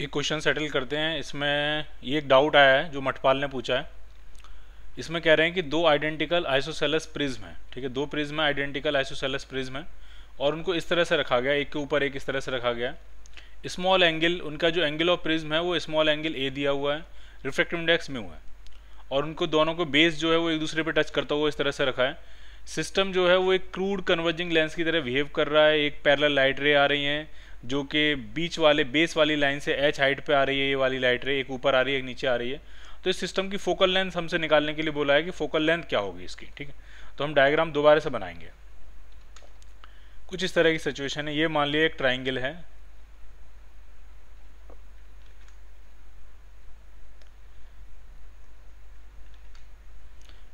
एक question settle करते हैं इसमें ये एक डाउट आया है जो मठपाल ने पूछा है इसमें कह रहे हैं कि दो आइडेंटिकल आइसोसेलस प्रिज्म है ठीक है दो प्रिज्म है आइडेंटिकल आइसोसेलस प्रिज्म है और उनको इस तरह से रखा गया एक के ऊपर एक इस तरह से रखा गया है स्मॉल एंगल उनका जो एंगल ऑफ प्रिज्म है वो स्मॉल एंगल ए दिया हुआ है रिफ्लेक्टिव इंडेक्स में हुआ है और उनको दोनों को बेस जो है वो एक दूसरे पर टच करता हुआ इस तरह से रखा है सिस्टम जो है वो एक क्रूड कन्वर्जिंग लेंस की तरह बिहेव कर रहा है एक पैरल लाइट रे आ रही हैं जो कि बीच वाले बेस वाली लाइन से एच हाइट पे आ रही है ये वाली लाइट रे एक ऊपर आ रही है एक नीचे आ रही है तो इस सिस्टम की फोकल लेंथ हमसे निकालने के लिए बोला है कि फोकल लेंथ क्या होगी इसकी ठीक है तो हम डायग्राम दोबारा से बनाएंगे कुछ इस तरह की सिचुएशन है ये मान लिया एक ट्राइंगल है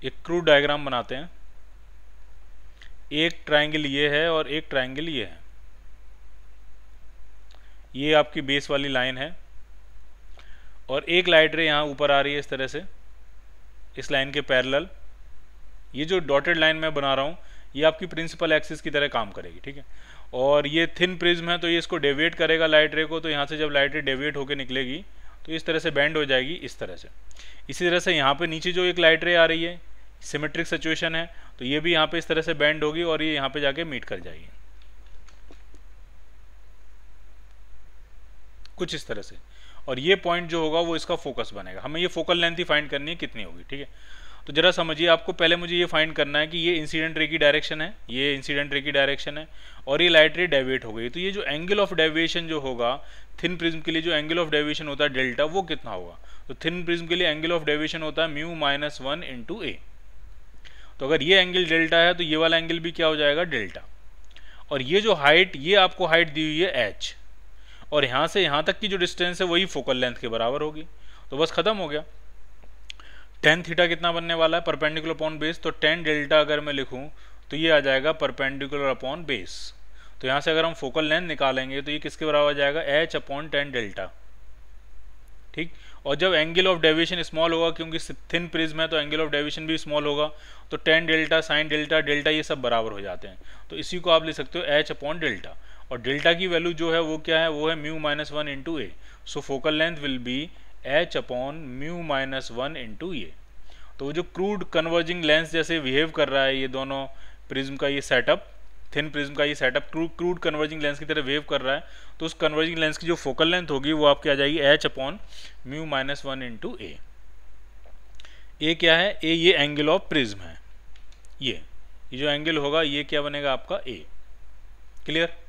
एक क्रूड डायग्राम बनाते हैं एक ट्राइंगल ये है और एक ट्राइंगल ये है ये आपकी बेस वाली लाइन है और एक लाइट रे यहाँ ऊपर आ रही है इस तरह से इस लाइन के पैरेलल ये जो डॉटेड लाइन मैं बना रहा हूँ ये आपकी प्रिंसिपल एक्सिस की तरह काम करेगी ठीक है और ये थिन प्रिज्म है तो ये इसको डेविएट करेगा लाइट रे को तो यहाँ से जब लाइट रे डेविएट होकर निकलेगी तो इस तरह से बैंड हो जाएगी इस तरह से इसी तरह से यहाँ पर नीचे जो एक लाइट रे आ रही है सिमेट्रिक सिचुएशन है तो ये भी यहाँ पर इस तरह से बैंड होगी और ये यहाँ पर जाके मीट कर जाएगी कुछ इस तरह से और ये पॉइंट जो होगा वो इसका फोकस बनेगा हमें ये फोकल लेंथ ही फाइंड करनी है कितनी होगी ठीक है तो जरा समझिए आपको पहले मुझे ये फाइंड करना है कि ये इंसिडेंट रे की डायरेक्शन है ये इंसिडेंट रे की डायरेक्शन है और ये लाइट रे डेविएट हो गई तो ये जो एंगल ऑफ डेविएशन जो होगा थिन प्रिज्म के लिए जो एंगल ऑफ डेविएशन होता है डेल्टा वो कितना होगा तो थिन प्रिज्म के लिए एंगल ऑफ डेविएशन होता है mu minus one into A तो अगर ये एंगल डेल्टा है तो ये वाला एंगल भी क्या हो जाएगा डेल्टा और ये जो हाइट ये आपको हाइट दी हुई है एच और यहाँ से यहाँ तक की जो डिस्टेंस है वही फोकल लेंथ के बराबर होगी तो बस ख़त्म हो गया टेन थीटा कितना बनने वाला है परपेंडिकुलर अपॉन बेस तो टेन डेल्टा अगर मैं लिखूँ तो ये आ जाएगा परपेंडिकुलर अपॉन बेस तो यहाँ से अगर हम फोकल लेंथ निकालेंगे तो ये किसके बराबर आ जाएगा एच अपॉन टेन डेल्टा ठीक और जब एंगल ऑफ डेविएशन स्मॉल होगा क्योंकि थिन प्रिज्म है तो एंगल ऑफ डेविएशन भी स्मॉल होगा तो tan delta sine delta delta ये सब बराबर हो जाते हैं तो इसी को आप ले सकते हो एच अपॉन डेल्टा और डेल्टा की वैल्यू जो है वो क्या है वो है mu minus one into A so focal length will be H upon mu minus one into A तो वो जो क्रूड कन्वर्जिंग लेंस जैसे बिहेव कर रहा है ये दोनों प्रिज्म का ये सेटअप थिन प्रिज्म का ये setup crude crude converging lens की तरह वेव कर रहा है तो उस कन्वर्जिंग लेंस की जो फोकल लेंथ होगी वो आपकी आ जाएगी H upon mu minus one into A A क्या है ए ये एंगल ऑफ प्रिज्म है ये ये जो एंगल होगा ये क्या बनेगा आपका ए क्लियर